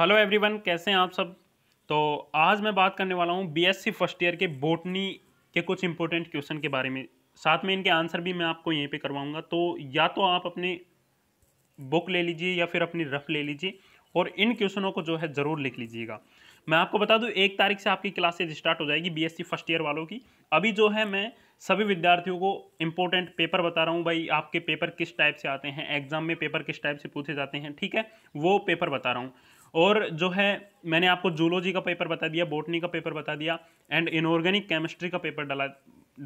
hello everyone कैसे हैं आप सब तो आज मैं बात करने वाला हूँ बीएससी फर्स्ट ईयर के बोटनी के कुछ इंपॉर्टेंट क्वेश्चन के बारे में साथ में इनके आंसर भी मैं आपको यहीं पे करवाऊंगा तो या तो आप अपनी बुक ले लीजिए या फिर अपनी रफ ले लीजिए और इन क्वेश्चनों को जो है ज़रूर लिख लीजिएगा मैं आपको बता दूँ एक तारीख से आपकी क्लासेज स्टार्ट हो जाएगी बी फर्स्ट ईयर वालों की अभी जो है मैं सभी विद्यार्थियों को इम्पोर्टेंट पेपर बता रहा हूँ भाई आपके पेपर किस टाइप से आते हैं एग्जाम में पेपर किस टाइप से पूछे जाते हैं ठीक है वो पेपर बता रहा हूँ और जो है मैंने आपको जूलॉजी का पेपर बता दिया बोटनी का पेपर बता दिया एंड इनऑर्गेनिक केमिस्ट्री का पेपर डाला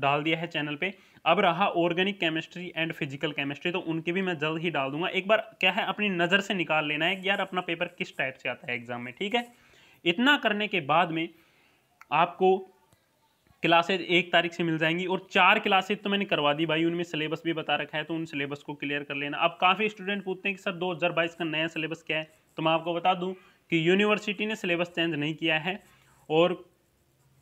डाल दिया है चैनल पे अब रहा organic chemistry and physical chemistry तो उनके भी मैं जल्द ही डाल दूंगा एक बार क्या है अपनी नज़र से निकाल लेना है कि यार अपना पेपर किस टाइप से आता है एग्ज़ाम में ठीक है इतना करने के बाद में आपको क्लासेज एक तारीख से मिल जाएंगी और चार क्लासेज तो मैंने करवा दी भाई उनमें सिलेबस भी बता रखा है तो उन सिलेबस को क्लियर कर लेना अब काफ़ी स्टूडेंट पूछते हैं कि सर दो का नया सिलेबस क्या है तो मैं आपको बता दूं कि यूनिवर्सिटी ने सिलेबस चेंज नहीं किया है और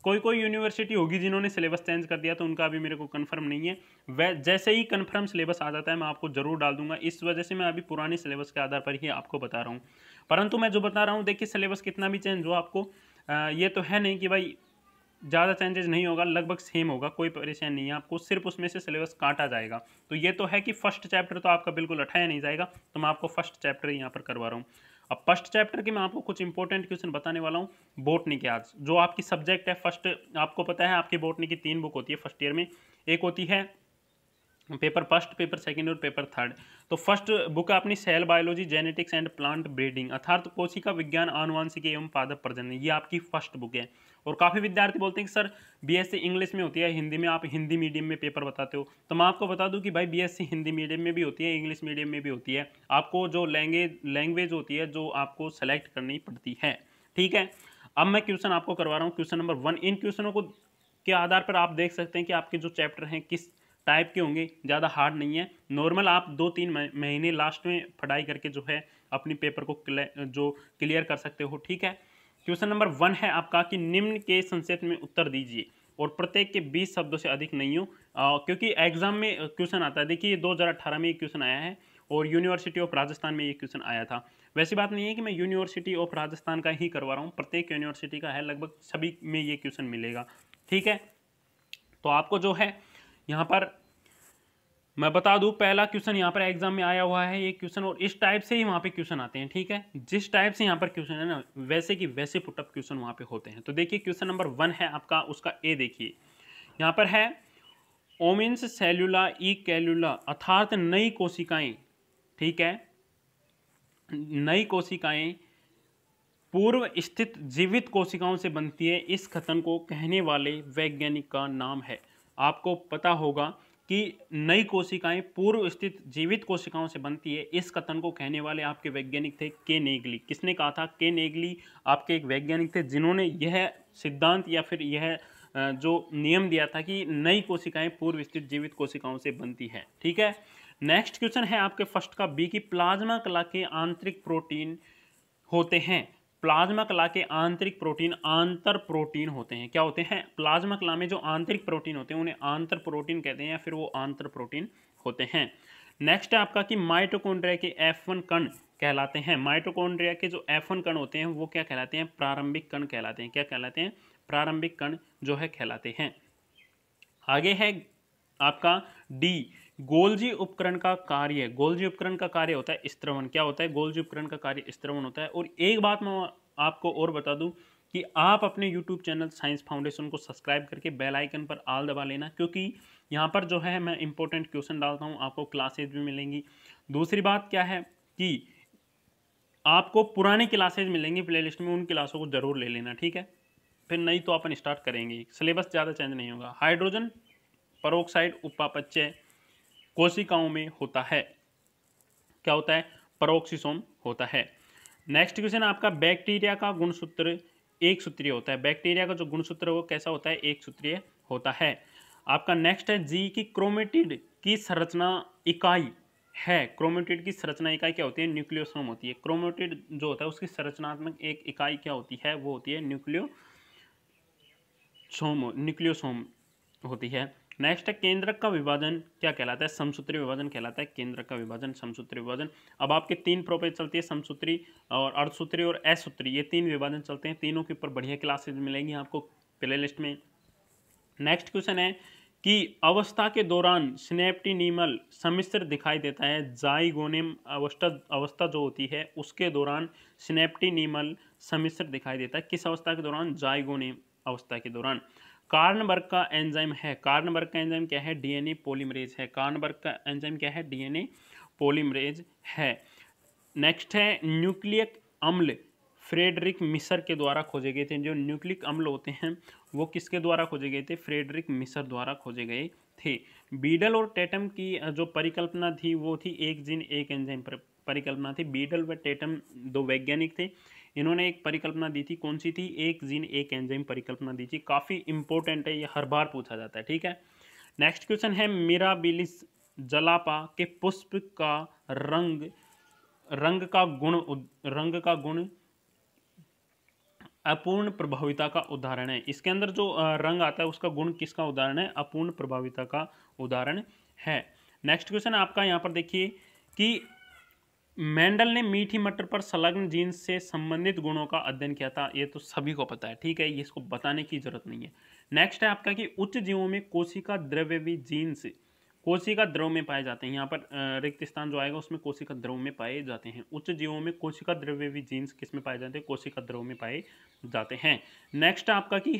कोई कोई यूनिवर्सिटी होगी जिन्होंने सिलेबस चेंज कर दिया तो उनका अभी मेरे को कन्फर्म नहीं है वह जैसे ही कन्फर्म सिलेबस आ जाता है मैं आपको जरूर डाल दूंगा इस वजह से मैं अभी पुराने सिलेबस के आधार पर ही आपको बता रहा हूँ परंतु मैं जो बता रहा हूँ देखिए सिलेबस कितना भी चेंज हो आपको आ, ये तो है नहीं कि भाई ज़्यादा चेंजेज नहीं होगा लगभग सेम होगा कोई परेशान नहीं है आपको सिर्फ उसमें से सिलेबस काटा जाएगा तो ये तो है कि फर्स्ट चैप्टर तो आपका बिल्कुल हटाया नहीं जाएगा तो मैं आपको फर्स्ट चैप्टर यहाँ पर करवा रहा हूँ अब फर्स्ट चैप्टर के मैं आपको कुछ इंपॉर्टेंट क्वेश्चन बताने वाला हूँ बोटनी के आज जो आपकी सब्जेक्ट है फर्स्ट आपको पता है आपकी बोटनी की तीन बुक होती है फर्स्ट ईयर में एक होती है पेपर फर्स्ट पेपर सेकंड और पेपर थर्ड तो फर्स्ट बुक अपनी cell biology genetics and plant breeding अर्थात कोशिका विज्ञान आनुवंशिक एवं पादप प्रजनन ये आपकी फर्स्ट बुक है और काफ़ी विद्यार्थी बोलते हैं कि सर बीएससी इंग्लिश में होती है हिंदी में आप हिंदी मीडियम में पेपर बताते हो तो मैं आपको बता दूं कि भाई सी हिंदी मीडियम में भी होती है इंग्लिश मीडियम में भी होती है आपको जो लैंग्वेज लैंग्वेज होती है जो आपको सेलेक्ट करनी पड़ती है ठीक है अब मैं क्वेश्चन आपको करवा रहा हूँ क्वेश्चन नंबर वन इन क्वेश्चनों को के आधार पर आप देख सकते हैं कि आपके जो चैप्टर हैं किस टाइप के होंगे ज़्यादा हार्ड नहीं है नॉर्मल आप दो तीन महीने लास्ट में पढ़ाई करके जो है अपनी पेपर को क्ले जो क्लियर कर सकते हो ठीक है क्वेश्चन नंबर वन है आपका कि निम्न के संक्षेप में उत्तर दीजिए और प्रत्येक के बीस शब्दों से अधिक नहीं हो क्योंकि एग्जाम में क्वेश्चन आता है देखिए दो हज़ार में ये क्वेश्चन आया है और यूनिवर्सिटी ऑफ राजस्थान में ये क्वेश्चन आया था वैसी बात नहीं है कि मैं यूनिवर्सिटी ऑफ राजस्थान का ही करवा रहा हूँ प्रत्येक यूनिवर्सिटी का है लगभग सभी में ये क्वेश्चन मिलेगा ठीक है तो आपको जो है यहाँ पर मैं बता दूं पहला क्वेश्चन यहाँ पर एग्जाम में आया हुआ है ये क्वेश्चन और इस टाइप से ही वहाँ पे क्वेश्चन आते हैं ठीक है जिस टाइप से यहाँ पर क्वेश्चन है ना वैसे कि वैसे पुटअप क्वेश्चन वहाँ पे होते हैं तो देखिए क्वेश्चन नंबर वन है आपका उसका ए देखिए यहाँ पर है ओमिन्स सेल्यूला ई कैल्यूला अर्थात नई कोशिकाएं ठीक है नई कोशिकाएं पूर्व स्थित जीवित कोशिकाओं से बनती है इस कथन को कहने वाले वैज्ञानिक का नाम है आपको पता होगा कि नई कोशिकाएं पूर्व स्थित जीवित कोशिकाओं से बनती है इस कथन को कहने वाले आपके वैज्ञानिक थे के नेगली किसने कहा था के नेगली आपके एक वैज्ञानिक थे जिन्होंने यह सिद्धांत या फिर यह जो नियम दिया था कि नई कोशिकाएं पूर्व स्थित जीवित कोशिकाओं से बनती है ठीक है नेक्स्ट क्वेश्चन है आपके फर्स्ट का बी की प्लाज्मा कला के आंतरिक प्रोटीन होते हैं प्लाज्मा कला के आंतरिक प्रोटीन आंतर प्रोटीन होते हैं क्या होते हैं प्लाज्मा कला में जो आंतरिक प्रोटीन होते हैं उन्हें आंतर प्रोटीन कहते हैं या फिर वो आंतर प्रोटीन होते हैं नेक्स्ट है आपका कि माइटोकॉन्ड्रिया के एफ वन कण कहलाते हैं माइटोकॉन्ड्रिया के जो एफ वन कण होते हैं वो क्या कहलाते हैं प्रारंभिक कण कहलाते हैं क्या कहलाते हैं प्रारंभिक कण जो है कहलाते हैं आगे है आपका डी गोलजी उपकरण का कार्य गोलजी उपकरण का कार्य होता है स्त्रवण क्या होता है गोलजी उपकरण का कार्य स्त्रवण होता है और एक बात मैं आपको और बता दूं कि आप अपने YouTube चैनल साइंस फाउंडेशन को सब्सक्राइब करके बेल आइकन पर आल दबा लेना क्योंकि यहाँ पर जो है मैं इंपॉर्टेंट क्वेश्चन डालता हूँ आपको क्लासेज भी मिलेंगी दूसरी बात क्या है कि आपको पुराने क्लासेज मिलेंगी प्ले में उन क्लासों को ज़रूर ले लेना ठीक है फिर नहीं तो अपन स्टार्ट करेंगे सिलेबस ज़्यादा चेंज नहीं होगा हाइड्रोजन परोक्साइड उपापच्चय कोशिकाओं में होता है क्या होता है परोक्सीसोम होता है नेक्स्ट क्वेश्चन आपका बैक्टीरिया का गुणसूत्र एक सूत्रीय होता है बैक्टीरिया का जो गुणसूत्र वो कैसा होता है एक सूत्रीय होता है आपका नेक्स्ट है जी की क्रोमेटिड की संरचना इकाई है क्रोमेटिड की संरचना इकाई क्या होती है न्यूक्लियोसोम होती है क्रोमेटिड जो होता है उसकी संरचनात्मक एक इकाई क्या होती है वो होती है न्यूक्लियो सोम न्यूक्लियोसोम होती है नेक्स्ट है केंद्रक का विभाजन क्या कहलाता है समसूत्री विभाजन कहलाता है केंद्रक का विभाजन समसूत्री विभाजन अब आपके तीन प्रोपेज चलती है समसूत्री और अर्धसूत्री और असूत्री ये तीन विभाजन चलते हैं तीनों के ऊपर बढ़िया क्लासेज मिलेंगी आपको प्ले लिस्ट में नेक्स्ट क्वेश्चन है कि अवस्था के दौरान स्नेप्टीनिमल सम्मिश्र दिखाई देता है जाइगोनिम अवस्था अवस्था जो होती है उसके दौरान स्नेप्टीनिमल सम्मिश्र दिखाई देता है किस अवस्था के दौरान जाइगोनिम अवस्था के दौरान कार्नबर्ग का एंजाइम है कार्नबर्ग का एंजाइम क्या है डीएनए पॉलीमरेज है कार्नबर्ग का एंजाइम क्या है डीएनए पॉलीमरेज है नेक्स्ट है न्यूक्लियक अम्ल फ्रेडरिक मिसर के द्वारा खोजे गए थे जो न्यूक्लिक अम्ल होते हैं वो किसके द्वारा खोजे गए थे फ्रेडरिक मिसर द्वारा खोजे गए थे बीडल और टेटम की जो परिकल्पना थी वो थी एक जिन एक एंजाइम पर परिकल्पना थी बीडल व टेटम दो वैज्ञानिक थे इन्होंने एक परिकल्पना दी थी कौन सी थी एक जिन एक एंजाइम परिकल्पना दी थी काफ़ी इंपॉर्टेंट है ये हर बार पूछा जाता है ठीक है नेक्स्ट क्वेश्चन है मिराबिलिस जलापा के पुष्प का रंग रंग का गुण रंग का गुण अपूर्ण प्रभाविता का उदाहरण है इसके अंदर जो रंग आता है उसका गुण किसका उदाहरण है अपूर्ण प्रभाविता का उदाहरण है नेक्स्ट क्वेश्चन आपका यहाँ पर देखिए कि मेंडल ने मीठी मटर पर संलग्न जीन्स से संबंधित गुणों का अध्ययन किया था ये तो सभी को पता है ठीक है ये इसको बताने की जरूरत नहीं है नेक्स्ट है आपका कि उच्च जीवों में कोशिका द्रव्य भी जीन्स कोशिका द्रव में पाए जाते हैं यहाँ पर रिक्त स्थान जो आएगा उसमें कोशिका द्रव में पाए जाते हैं उच्च जीवों में कोशिका द्रव्य भी जीन्स किस में पाए जाते हैं कोशिका द्रव में पाए जाते हैं नेक्स्ट आपका कि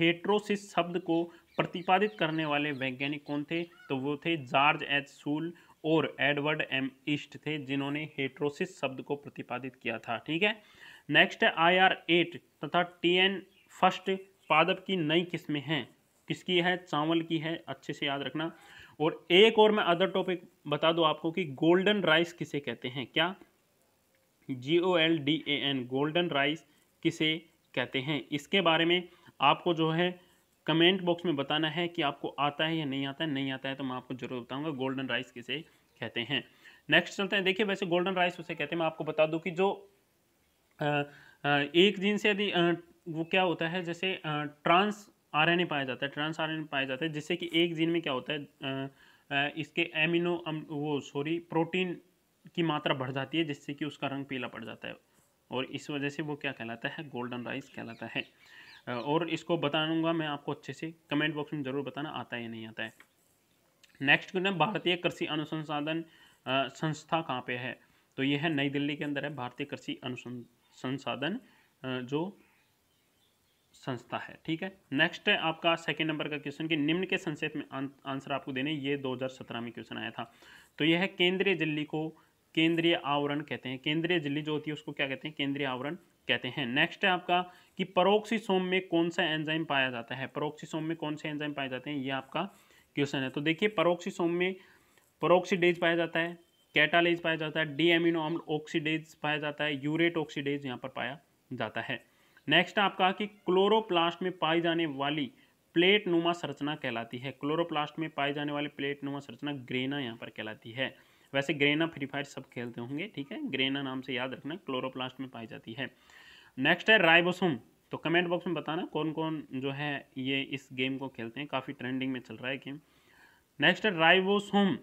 हेट्रोसिस शब्द को प्रतिपादित करने वाले वैज्ञानिक कौन थे तो वो थे जॉर्ज एच सूल और एडवर्ड एम ईस्ट थे जिन्होंने हेट्रोसिस शब्द को प्रतिपादित किया था ठीक है नेक्स्ट आई आर एट तथा टी एन फर्स्ट पादप की नई किस्में हैं किसकी है चावल की है अच्छे से याद रखना और एक और मैं अदर टॉपिक बता दूँ आपको कि गोल्डन राइस किसे कहते हैं क्या G O L D A N golden rice किसे कहते हैं इसके बारे में आपको जो है कमेंट बॉक्स में बताना है कि आपको आता है या नहीं आता है नहीं आता है तो मैं आपको जरूर बताऊंगा गोल्डन राइस किसे कहते हैं नेक्स्ट चलते हैं देखिए वैसे गोल्डन राइस उसे कहते हैं मैं आपको बता दूं कि जो आ, आ, एक दिन से यदि वो क्या होता है जैसे ट्रांस आरएनए पाया जाता है ट्रांस आरएनए पाया जाता है जिससे कि एक जीन में क्या होता है इसके एमिनो वो सॉरी प्रोटीन की मात्रा बढ़ जाती है जिससे कि उसका रंग पीला पड़ जाता है और इस वजह से वो क्या कहलाता है गोल्डन राइस कहलाता है और इसको बताऊंगा मैं आपको अच्छे से कमेंट बॉक्स में ज़रूर बताना आता है या नहीं आता है नेक्स्ट क्वेश्चन भारतीय कृषि अनुसंसाधन संस्था कहाँ पे है तो ये है नई दिल्ली के अंदर है भारतीय कृषि अनुसंसाधन जो संस्था है ठीक है नेक्स्ट है आपका सेकंड नंबर का क्वेश्चन कि निम्न के संक्षेप में आंसर आपको देने ये 2017 में क्वेश्चन आया था तो यह है केंद्रीय जल्ली को केंद्रीय आवरण कहते हैं केंद्रीय जल्ली जो होती है उसको क्या कहते हैं केंद्रीय आवरण कहते हैं नेक्स्ट है आपका कि सोम में कौन सा एंजाइम पाया जाता है सोम में कौन से एंजाइम पाए जाते हैं ये आपका क्वेश्चन है तो देखिए सोम में परोक्सीडेज पाया जाता है कैटालेज पाया जाता है डी एमिनो ऑक्सीडेज पाया जाता है यूरेट ऑक्सीडेज यहाँ पर पाया जाता है नेक्स्ट आपका कि क्लोरोप्लास्ट में पाई जाने वाली प्लेट नुमा संरचना कहलाती है क्लोरोप्लास्ट में पाई जाने वाली प्लेट नुमा संरचना ग्रेना यहाँ पर कहलाती है वैसे ग्रेना फ्री फायर सब खेलते होंगे ठीक है ग्रेना नाम से याद रखना क्लोरोप्लास्ट में पाई जाती है नेक्स्ट है राइबोसोम तो कमेंट बॉक्स में बताना कौन कौन जो है ये इस गेम को खेलते हैं काफ़ी ट्रेंडिंग में चल रहा है गेम नेक्स्ट है राइबोसोम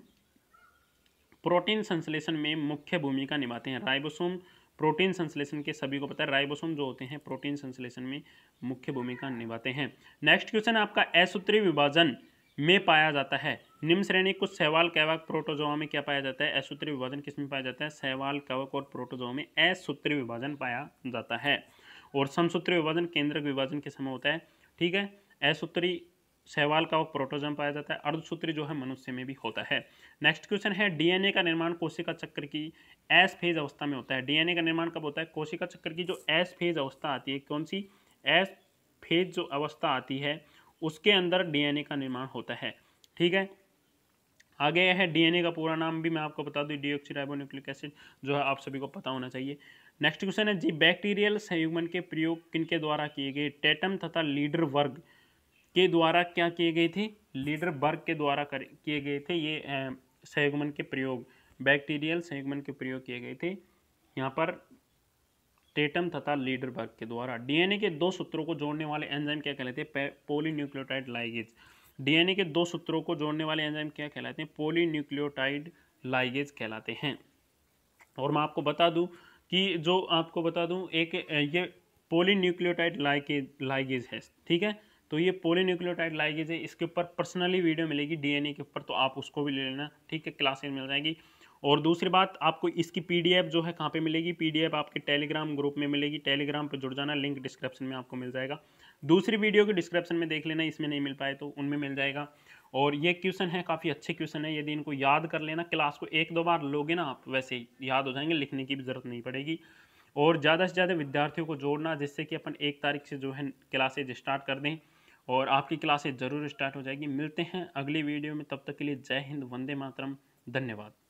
प्रोटीन संश्लेषण में मुख्य भूमिका निभाते हैं राइबोसोम प्रोटीन संश्लेषण के सभी को पता है राइबोसोम जो होते हैं प्रोटीन संश्लेषण में मुख्य भूमिका निभाते हैं नेक्स्ट क्वेश्चन आपका असूत्री विभाजन में पाया जाता है निम्न श्रेणी कुछ सहवाल कैवक प्रोटोजोआ में क्या पाया जाता है असूत्री विभाजन किसमें पाया जाता है सहवाल कैवक और प्रोटोजोआ में असूत्री विभाजन पाया जाता है और समसूत्री विभाजन केंद्रक विभाजन के समय होता है ठीक है असूत्री सहवाल का वो प्रोटोजम पाया जाता है अर्धसूत्री जो है मनुष्य में भी होता है नेक्स्ट क्वेश्चन है डीएनए का निर्माण कोशिका चक्र की एस फेज अवस्था में होता है डीएनए का निर्माण कब होता है कोशिका चक्र की जो एस फेज अवस्था आती है कौन सी एस फेज जो अवस्था आती है उसके अंदर डीएनए का निर्माण होता है ठीक है आगे है डीएनए का पूरा नाम भी मैं आपको बता दूँ डीओक्सीराइबोन्यूक्लिक एसिड जो है आप सभी को पता होना चाहिए नेक्स्ट क्वेश्चन है जी बैक्टीरियल संयुगमन के प्रयोग किनके द्वारा किए गए टेटम तथा लीडर वर्ग के द्वारा क्या किए गए थे लीडर बर्ग के द्वारा किए गए थे ये संयुग्मन के प्रयोग बैक्टीरियल संयुग्मन के प्रयोग किए गए थे यहाँ पर टेटम तथा लीडर बर्ग के द्वारा डीएनए के दो सूत्रों को जोड़ने वाले एंजाइम क्या कहलाते हैं पोलीन्यूक्लियोटाइड लाइगेज डीएनए के दो सूत्रों को जोड़ने वाले एंजाइम क्या कहलाते हैं पोलीन्यूक्लियोटाइड लाइगेज कहलाते हैं और मैं आपको बता दूँ कि जो आपको बता दूँ एक ये पोली न्यूक्लियोटाइड लाइकेज लाइगेज है ठीक है तो ये न्यूक्लियोटाइड लाइगेज है इसके ऊपर पर्सनली वीडियो मिलेगी डीएनए के ऊपर तो आप उसको भी ले लेना ठीक है क्लासेज मिल जाएगी और दूसरी बात आपको इसकी पीडीएफ जो है कहाँ पे मिलेगी पीडीएफ आपके टेलीग्राम ग्रुप में मिलेगी टेलीग्राम पर जुड़ जाना लिंक डिस्क्रिप्शन में आपको मिल जाएगा दूसरी वीडियो के डिस्क्रिप्शन में देख लेना इसमें नहीं मिल पाए तो उनमें मिल जाएगा और ये क्वेश्चन है काफ़ी अच्छे क्वेश्चन है यदि इनको याद कर लेना क्लास को एक दो बार लोगे ना आप वैसे याद हो जाएंगे लिखने की भी ज़रूरत नहीं पड़ेगी और ज़्यादा से ज़्यादा विद्यार्थियों को जोड़ना जिससे कि अपन एक तारीख से जो है क्लासेज स्टार्ट कर दें और आपकी क्लासेज ज़रूर स्टार्ट हो जाएगी मिलते हैं अगली वीडियो में तब तक के लिए जय हिंद वंदे मातरम धन्यवाद